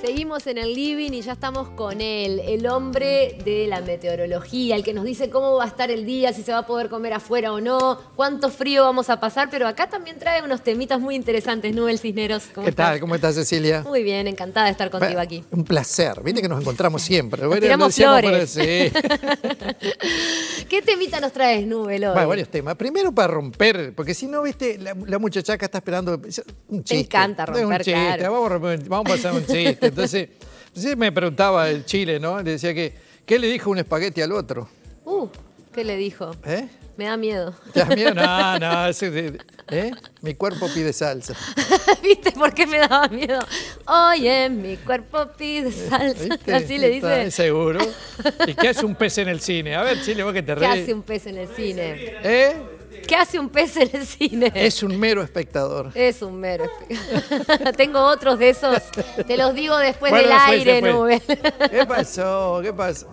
Seguimos en el living y ya estamos con él, el hombre de la meteorología, el que nos dice cómo va a estar el día, si se va a poder comer afuera o no, cuánto frío vamos a pasar, pero acá también trae unos temitas muy interesantes, Nubel Cisneros. ¿cómo ¿Qué tal? ¿Cómo estás, Cecilia? Muy bien, encantada de estar contigo aquí. Un placer, viste que nos encontramos siempre. bueno, tiramos flores. Sí. ¿Qué temita nos traes, Nubel, hoy? Bueno, varios temas. Primero para romper, porque si no, viste, la, muchachaca está esperando un chiste. Te encanta romper, Vamos, a romper, vamos a pasar un chiste. Entonces, sí me preguntaba el Chile, ¿no? Le decía que, ¿qué le dijo un espagueti al otro? Uh, ¿qué le dijo? ¿Eh? Me da miedo. ¿Te da miedo? No, no, ¿eh? mi cuerpo pide salsa. ¿Viste por qué me daba miedo? Oye, mi cuerpo pide ¿Eh? salsa. Así le dice. Seguro. ¿Y qué hace un pez en el cine? A ver, Chile, vos que te ríes. ¿Qué hace un pez en el cine? ¿Eh? ¿Qué hace un pez en el cine? Es un mero espectador. Es un mero espectador. Tengo otros de esos. Te los digo después del aire, ¿Qué pasó? ¿Qué pasó?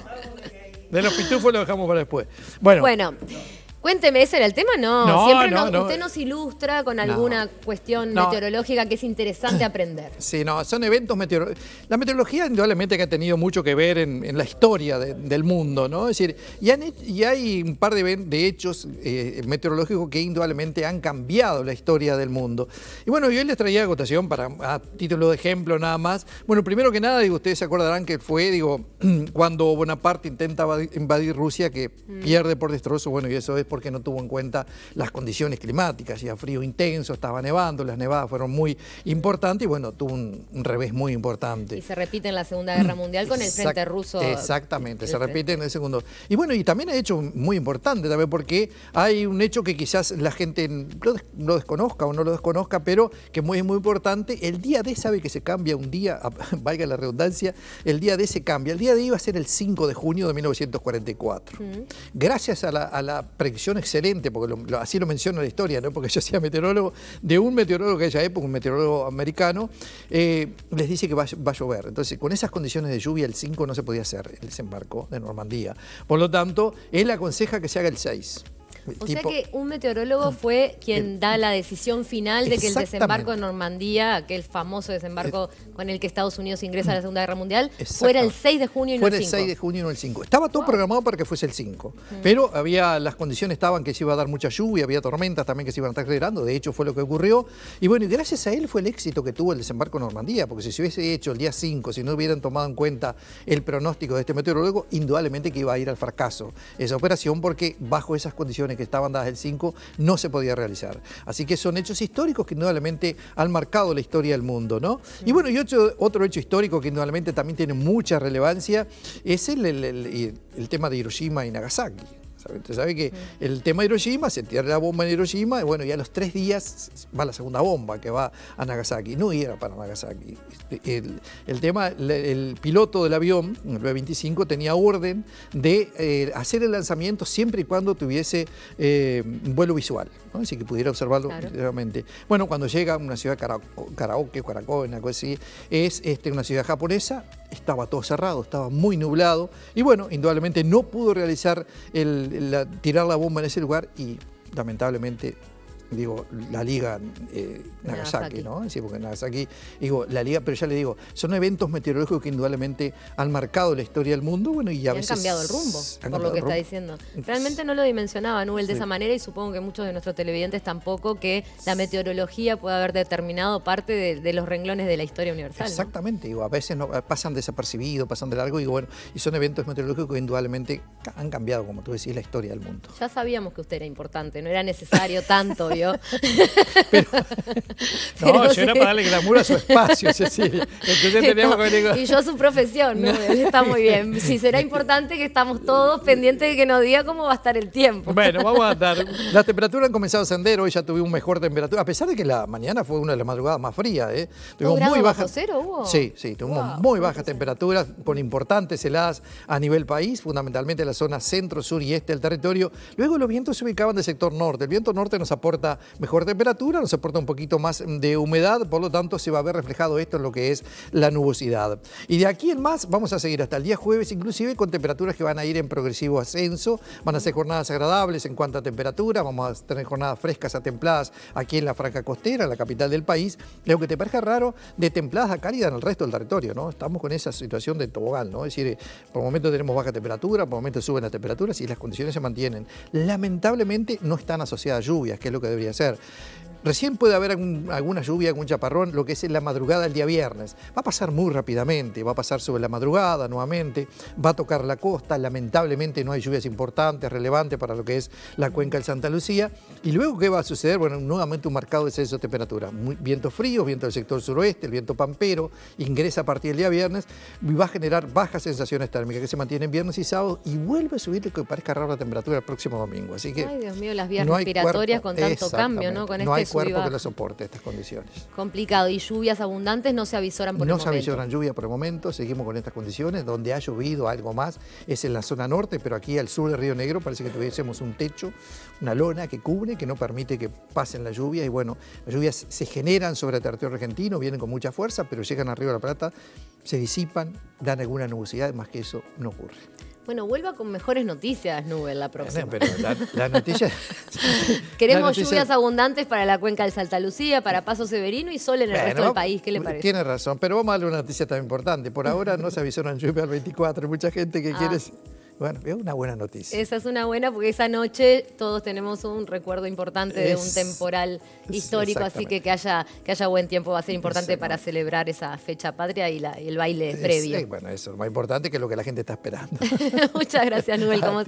De los pitufos lo dejamos para después. Bueno. Bueno. Cuénteme, ¿ese era el tema? No, siempre no, usted nos ilustra con alguna cuestión meteorológica que es interesante aprender. Sí, no, son eventos meteorológicos. La meteorología indudablemente que ha tenido mucho que ver en, la historia del mundo, ¿no? Es decir, y, hay un par de, hechos eh, meteorológicos que indudablemente han cambiado la historia del mundo. Y bueno, yo les traía acotación para, a título de ejemplo nada más. Bueno, primero que nada, digo, ustedes se acordarán que fue, digo, cuando Bonaparte intenta invadir Rusia, que mm. pierde por destrozo, bueno, y eso es por porque no tuvo en cuenta las condiciones climáticas, hacía frío intenso, estaba nevando, las nevadas fueron muy importantes y bueno, tuvo un, revés muy importante. Y se repite en la Segunda Guerra Mundial con el frente ruso. Exactamente, se repite en el segundo. Y bueno, y también hay hecho muy importante también porque hay un hecho que quizás la gente lo, desconozca o no lo desconozca, pero que es muy importante, el día D sabe que se cambia un día, valga la redundancia, el día D se cambia. El día D iba a ser el 5 de junio de 1944. Gracias a la, a excelente, porque lo, así lo menciona la historia, ¿no? porque yo sea meteorólogo, de un meteorólogo de aquella época, un meteorólogo americano, eh, les dice que va, va, a llover. Entonces, con esas condiciones de lluvia, el 5 no se podía hacer el desembarco de Normandía. Por lo tanto, él aconseja que se haga el 6. O sea que un meteorólogo ah, fue quien da la decisión final de que el desembarco en Normandía, aquel famoso desembarco con el que Estados Unidos ingresa a la Segunda Guerra Mundial, fuera el 6 de junio y no el 5. el 6 de junio y el 5. Estaba todo programado para que fuese el 5, mm. pero había las condiciones estaban que se iba a dar mucha lluvia, había tormentas también que se iban a estar generando, de hecho fue lo que ocurrió. Y bueno, y gracias a él fue el éxito que tuvo el desembarco en Normandía, porque si se hubiese hecho el día 5, si no hubieran tomado en cuenta el pronóstico de este meteorólogo, indudablemente que iba a ir al fracaso esa operación, porque bajo esas condiciones que estaban dadas el 5 no se podía realizar. Así que son hechos históricos que indudablemente han marcado la historia del mundo, ¿no? Y bueno, y otro, hecho histórico que indudablemente también tiene mucha relevancia es el tema de Hiroshima y Nagasaki. Entonces, sabe que el tema de Hiroshima, se tira la bomba en Hiroshima, y bueno, ya a los tres días va la segunda bomba que va a Nagasaki. No era para Nagasaki. Este, el, tema, el, piloto del avión, el B-25, tenía orden de eh, hacer el lanzamiento siempre y cuando tuviese eh, vuelo visual, así que pudiera observarlo Bueno, cuando llega a una ciudad Karaoke, Karaoke, es este, una ciudad japonesa, estaba todo cerrado, estaba muy nublado y bueno, indudablemente no pudo realizar el, tirar la bomba en ese lugar y lamentablemente digo, la liga eh, Nagasaki, ¿no? Sí, porque Nagasaki, digo, la liga, pero ya le digo, son eventos meteorológicos que indudablemente han marcado la historia del mundo, bueno, y ya Han cambiado el rumbo, por lo que está diciendo. Realmente no lo dimensionaba Nubel de esa manera y supongo que muchos de nuestros televidentes tampoco, que la meteorología puede haber determinado parte de, los renglones de la historia universal. Exactamente, digo, a veces no, eh, pasan desapercibidos, pasan de largo, y bueno, y son eventos meteorológicos que indudablemente han cambiado, como tú decís, la historia del mundo. Ya sabíamos que usted era importante, no era necesario tanto no, yo era para darle glamour a su espacio, Y yo a su profesión, está muy bien. Si será importante que estamos todos pendientes de que nos diga cómo va a estar el tiempo. Bueno, vamos a andar Las temperaturas han comenzado a ascender, hoy ya tuvimos mejor temperatura, a pesar de que la mañana fue una de las madrugadas más frías. ¿eh? Tuvimos muy bajas. Sí, sí, tuvimos muy bajas temperaturas con importantes heladas a nivel país, fundamentalmente en la zona centro, sur y este del territorio. Luego los vientos se ubicaban del sector norte. El viento norte nos aporta mejor temperatura, nos soporta un poquito más mm, de humedad, por lo tanto se va a ver reflejado esto en lo que es la nubosidad. Y de aquí en más vamos a seguir hasta el día jueves, inclusive con temperaturas que van a ir en progresivo ascenso, van a ser jornadas agradables en cuanto a temperatura, vamos a tener jornadas frescas a templadas aquí en la franja costera, la capital del país, Lo que te parezca raro, de templadas a cálidas en el resto del territorio, ¿no? Estamos con esa situación de tobogán, ¿no? Es decir, eh, por momento tenemos baja temperatura, por momento suben las temperaturas y las condiciones se mantienen. Lamentablemente no están asociadas lluvias, que es lo que debe debería ser. Recién puede haber alguna lluvia, algún chaparrón, lo que es la madrugada del día viernes. Va a pasar muy rápidamente, va a pasar sobre la madrugada nuevamente, va a tocar la costa, lamentablemente no hay lluvias importantes, relevantes para lo que es la cuenca del Santa Lucía. Y luego, ¿qué va a suceder? Bueno, nuevamente un marcado descenso de temperatura. Muy, vientos fríos, viento del sector suroeste, el viento pampero, ingresa a partir del día viernes y va a generar bajas sensaciones térmicas que se mantienen viernes y sábado y vuelve a subir lo que parezca raro la temperatura el próximo domingo. Así que... Ay, Dios mío, las vías respiratorias con tanto cambio, ¿no? Con no este cuerpo que lo soporte estas condiciones. Complicado. ¿Y lluvias abundantes no se avisoran por no el momento? No se avisoran lluvias por el momento. Seguimos con estas condiciones. Donde ha llovido algo más es en la zona norte, pero aquí al sur del Río Negro parece que tuviésemos un techo, una lona que cubre, que no permite que pasen las lluvias. Y bueno, las lluvias se generan sobre el territorio argentino, vienen con mucha fuerza, pero llegan al Río de la Plata, se disipan, dan alguna nubosidad, más que eso no ocurre. Bueno, vuelva con mejores noticias, Nube, la próxima. pero la, noticia... Queremos lluvias abundantes para la cuenca de Santa Lucía, para Paso Severino y sol en el resto del país. ¿Qué le parece? Tiene razón, pero vamos a darle una noticia tan importante. Por ahora no se avisaron lluvias al 24. Mucha gente que ah. quiere bueno, es una buena noticia. Esa es una buena porque esa noche todos tenemos un recuerdo importante de un temporal histórico, así que que haya, que haya buen tiempo va a ser importante para celebrar esa fecha patria y, la, el baile previo. Sí, eh, bueno, eso es más importante que lo que la gente está esperando. Muchas gracias, Nubel, como siempre.